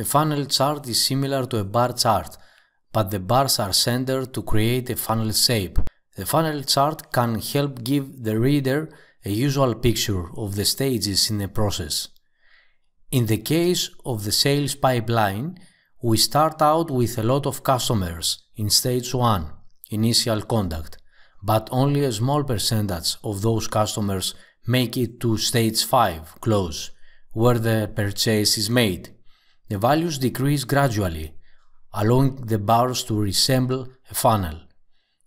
A funnel chart is similar to a bar chart, but the bars are centered to create a funnel shape. The funnel chart can help give the reader a usual picture of the stages in a process. In the case of the sales pipeline, we start out with a lot of customers in stage 1, initial contact, but only a small percentage of those customers make it to stage 5, close, where the purchase is made the values decrease gradually, allowing the bars to resemble a funnel.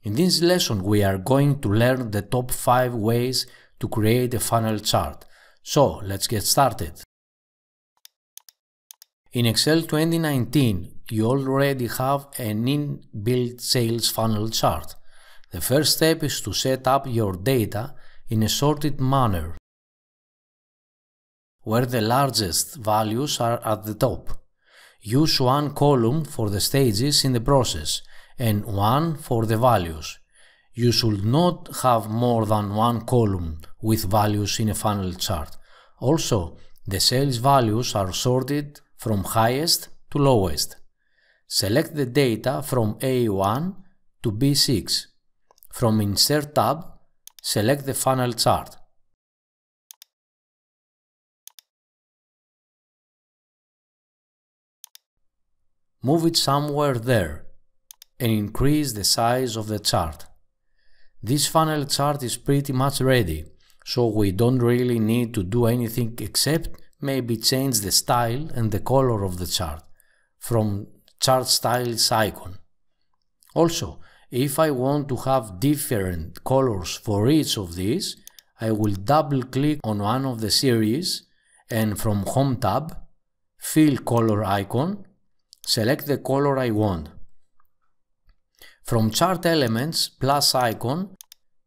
In this lesson we are going to learn the top 5 ways to create a funnel chart, so let's get started. In Excel 2019 you already have an inbuilt sales funnel chart. The first step is to set up your data in a sorted manner where the largest values are at the top. Use one column for the stages in the process and one for the values. You should not have more than one column with values in a funnel chart. Also, the sales values are sorted from highest to lowest. Select the data from A1 to B6. From Insert tab, select the funnel chart. move it somewhere there and increase the size of the chart. This funnel chart is pretty much ready, so we don't really need to do anything except maybe change the style and the color of the chart from chart styles icon. Also, if I want to have different colors for each of these, I will double click on one of the series and from Home tab, fill color icon Select the color I want. From chart elements plus icon,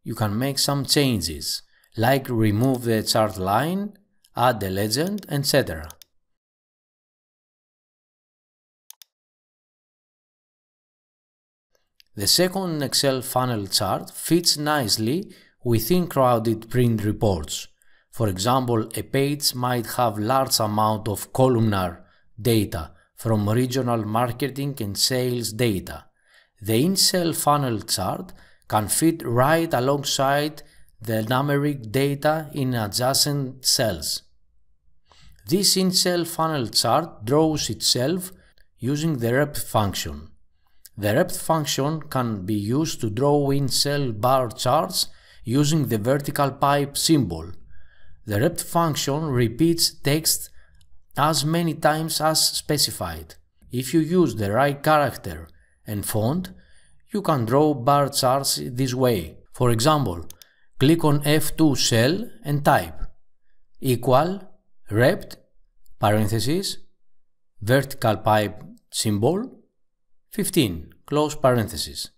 you can make some changes, like remove the chart line, add the legend, etc. The second Excel funnel chart fits nicely within crowded print reports. For example, a page might have large amount of columnar data from regional marketing and sales data. The in-cell funnel chart can fit right alongside the numeric data in adjacent cells. This in-cell funnel chart draws itself using the rep function. The rep function can be used to draw in-cell bar charts using the vertical pipe symbol. The rep function repeats text as many times as specified. If you use the right character and font, you can draw bar charts this way. For example, click on F2 cell and type equal rept parenthesis vertical pipe symbol 15 close parenthesis.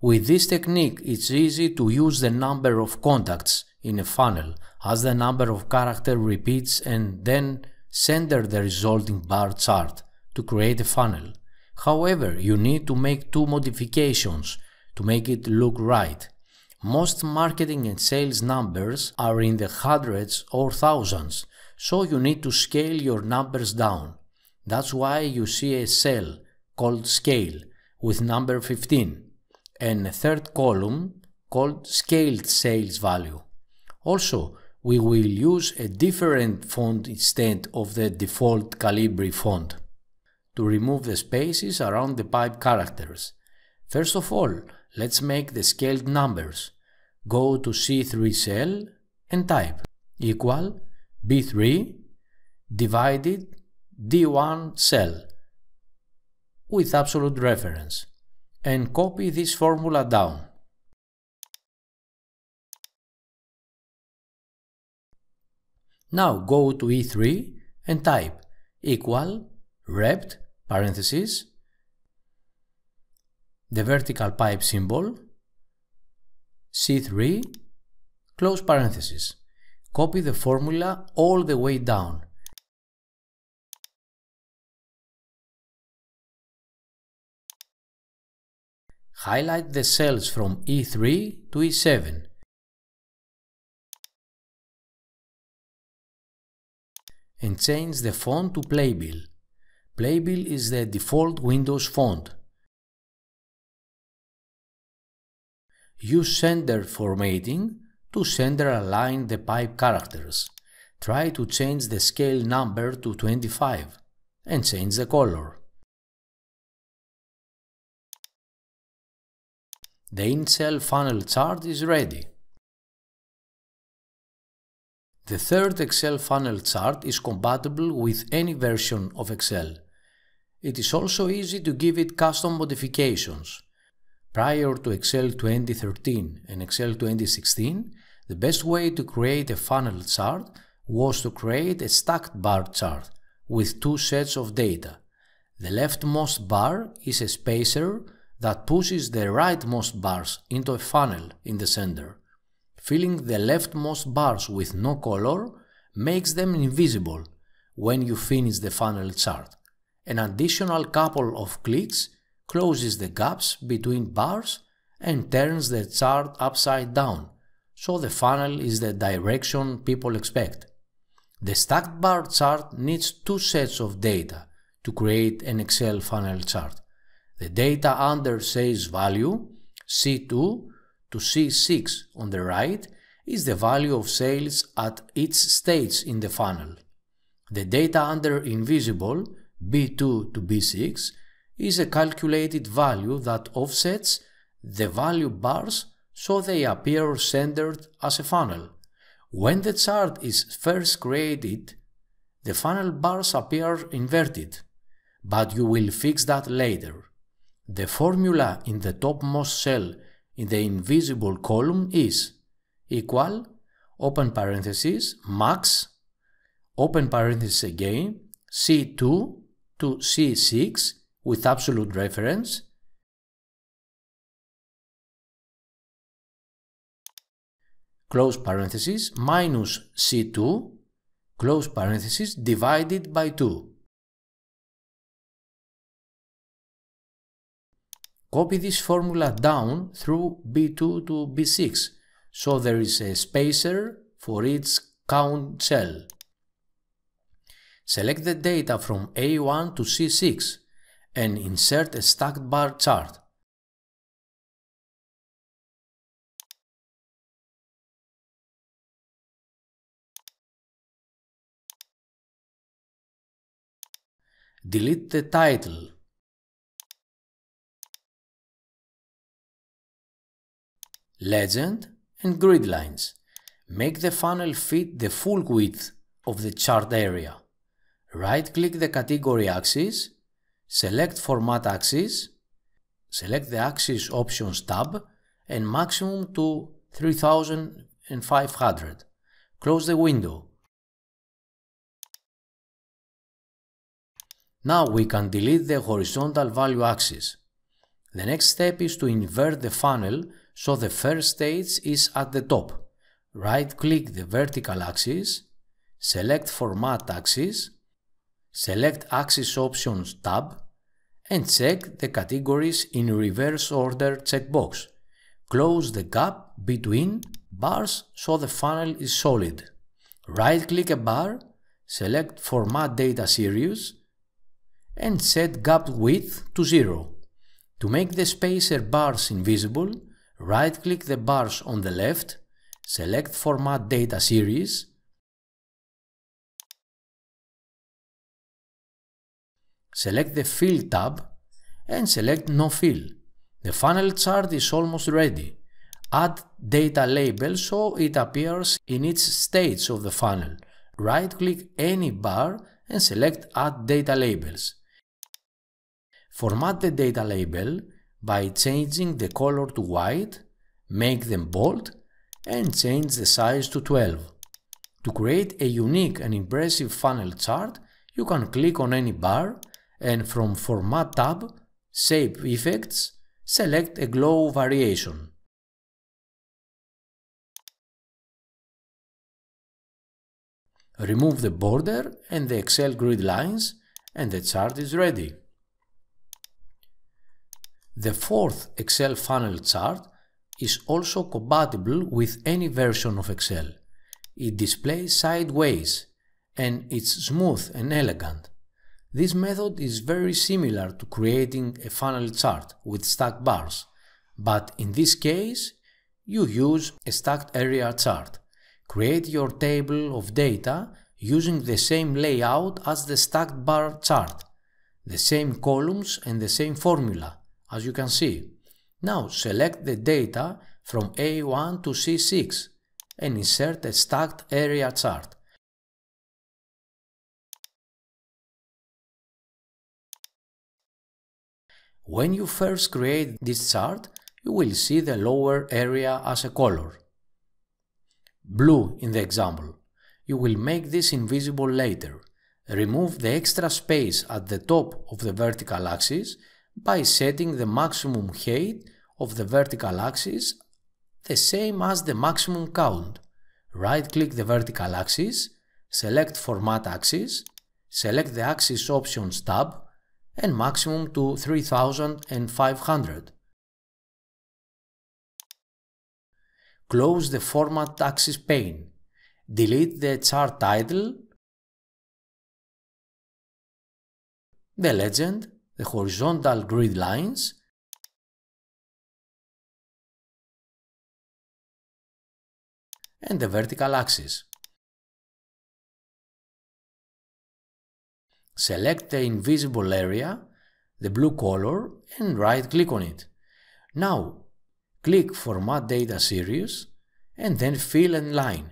With this technique it's easy to use the number of contacts in a funnel as the number of character repeats and then center the resulting bar chart to create a funnel. However, you need to make two modifications to make it look right. Most marketing and sales numbers are in the hundreds or thousands, so you need to scale your numbers down. That's why you see a cell called scale with number 15 and a third column called scaled sales value. Also, we will use a different font instead of the default Calibri font to remove the spaces around the pipe characters. First of all, let's make the scaled numbers. Go to C3 cell and type equal B3 divided D1 cell with absolute reference and copy this formula down. Now go to E3 and type equal rept parentheses the vertical pipe symbol C3 close parentheses. Copy the formula all the way down highlight the cells from E3 to E7 and change the font to Playbill. Playbill is the default Windows font. Use center formatting to center align the pipe characters. Try to change the scale number to 25 and change the color. The in-cell funnel chart is ready. The third Excel funnel chart is compatible with any version of Excel. It is also easy to give it custom modifications. Prior to Excel 2013 and Excel 2016, the best way to create a funnel chart was to create a stacked bar chart with two sets of data. The leftmost bar is a spacer that pushes the rightmost bars into a funnel in the center. Filling the leftmost bars with no color makes them invisible when you finish the funnel chart. An additional couple of clicks closes the gaps between bars and turns the chart upside down, so the funnel is the direction people expect. The stacked bar chart needs two sets of data to create an Excel funnel chart. The data under sales value, C2, to C6 on the right is the value of sales at each stage in the funnel. The data under invisible, B2 to B6, is a calculated value that offsets the value bars so they appear centered as a funnel. When the chart is first created, the funnel bars appear inverted, but you will fix that later. The formula in the topmost cell in the invisible column is equal open parenthesis max open parenthesis again C2 to C6 with absolute reference close parenthesis minus C2 close parenthesis divided by 2 Copy this formula down through B2 to B6. So there is a spacer for each count cell. Select the data from A1 to C6 and insert a stacked bar chart. Delete the title legend, and grid lines. Make the funnel fit the full width of the chart area. Right-click the category axis, select Format Axis, select the Axis Options tab and maximum to 3500. Close the window. Now we can delete the horizontal value axis. The next step is to invert the funnel so the first stage is at the top. Right-click the vertical axis, select Format Axis, select Axis Options tab, and check the Categories in Reverse Order checkbox. Close the gap between bars so the funnel is solid. Right-click a bar, select Format Data Series, and set gap width to 0. To make the spacer bars invisible, Right-click the bars on the left, select Format Data Series, select the Fill tab and select No Fill. The funnel chart is almost ready. Add data label so it appears in each stage of the funnel. Right-click any bar and select Add data labels. Format the data label by changing the color to white, make them bold, and change the size to 12. To create a unique and impressive funnel chart, you can click on any bar and from Format tab, Shape Effects, select a glow variation. Remove the border and the Excel grid lines and the chart is ready. The fourth Excel funnel chart is also compatible with any version of Excel. It displays sideways and it's smooth and elegant. This method is very similar to creating a funnel chart with stacked bars, but in this case, you use a stacked area chart. Create your table of data using the same layout as the stacked bar chart, the same columns and the same formula as you can see. Now select the data from A1 to C6 and insert a stacked area chart. When you first create this chart, you will see the lower area as a color. Blue in the example. You will make this invisible later. Remove the extra space at the top of the vertical axis by setting the maximum height of the vertical axis the same as the maximum count. Right-click the vertical axis, select Format Axis, select the Axis Options tab and maximum to 3500. Close the Format Axis pane. Delete the chart title, the legend the horizontal grid lines and the vertical axis. Select the invisible area, the blue color, and right-click on it. Now, click Format Data Series and then Fill and Line.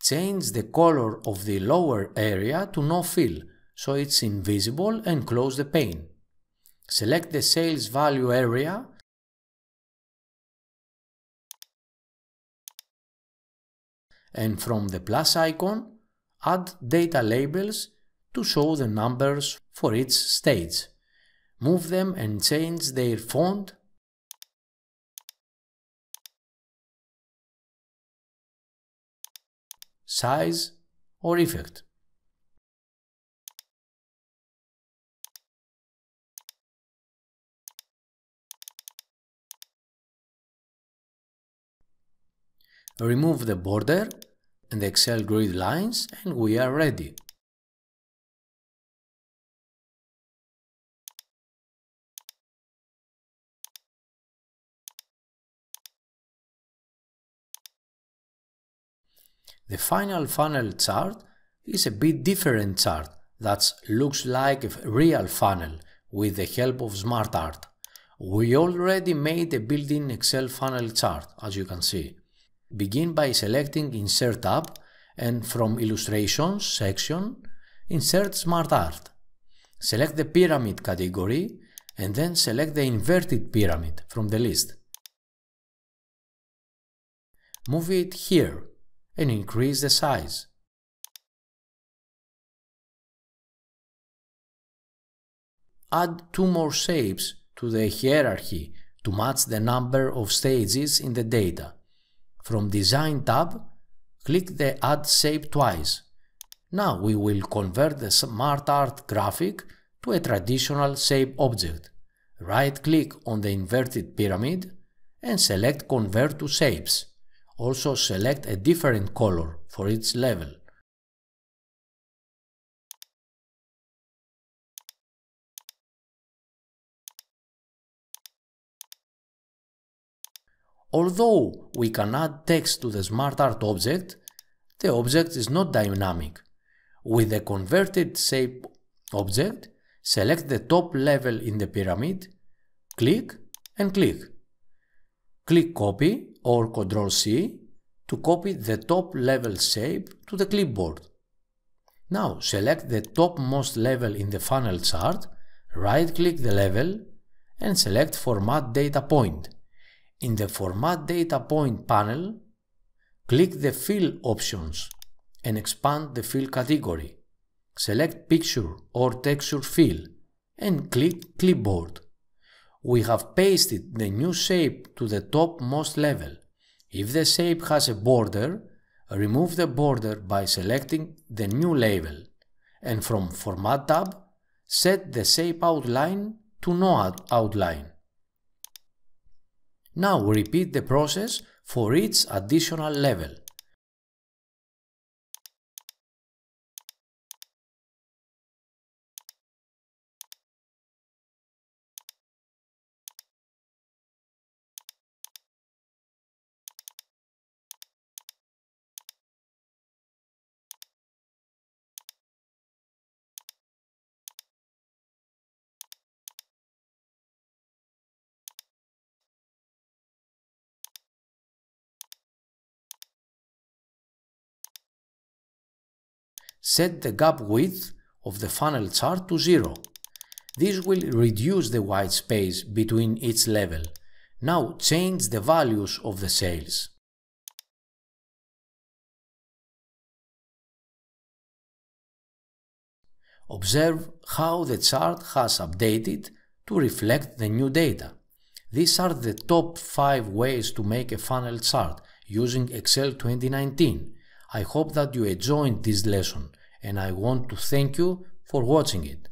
Change the color of the lower area to no fill, so it's invisible and close the pane. Select the sales value area and from the plus icon, add data labels to show the numbers for each stage. Move them and change their font size or effect. Remove the border and the Excel grid lines and we are ready. The final funnel chart is a bit different chart that looks like a real funnel with the help of SmartArt. We already made a built-in Excel funnel chart, as you can see. Begin by selecting Insert tab and from Illustrations section, insert Smart Art. Select the Pyramid category and then select the inverted pyramid from the list. Move it here and increase the size. Add two more shapes to the hierarchy to match the number of stages in the data. From Design tab, click the Add Shape twice. Now we will convert the SmartArt graphic to a traditional shape object. Right-click on the inverted pyramid and select Convert to Shapes. Also select a different color for each level. Although we can add text to the SmartArt object, the object is not dynamic. With the converted shape object, select the top level in the pyramid, click and click. Click copy or Ctrl C to copy the top level shape to the clipboard. Now select the topmost level in the funnel chart, right click the level and select format data point. In the Format Data Point panel, click the Fill options and expand the fill category. Select Picture or Texture Fill and click Clipboard. We have pasted the new shape to the topmost level. If the shape has a border, remove the border by selecting the new label and from Format tab, set the shape outline to no outline. Now repeat the process for each additional level. set the gap width of the funnel chart to zero. This will reduce the white space between each level. Now change the values of the sales. Observe how the chart has updated to reflect the new data. These are the top 5 ways to make a funnel chart using Excel 2019. I hope that you enjoyed this lesson and I want to thank you for watching it.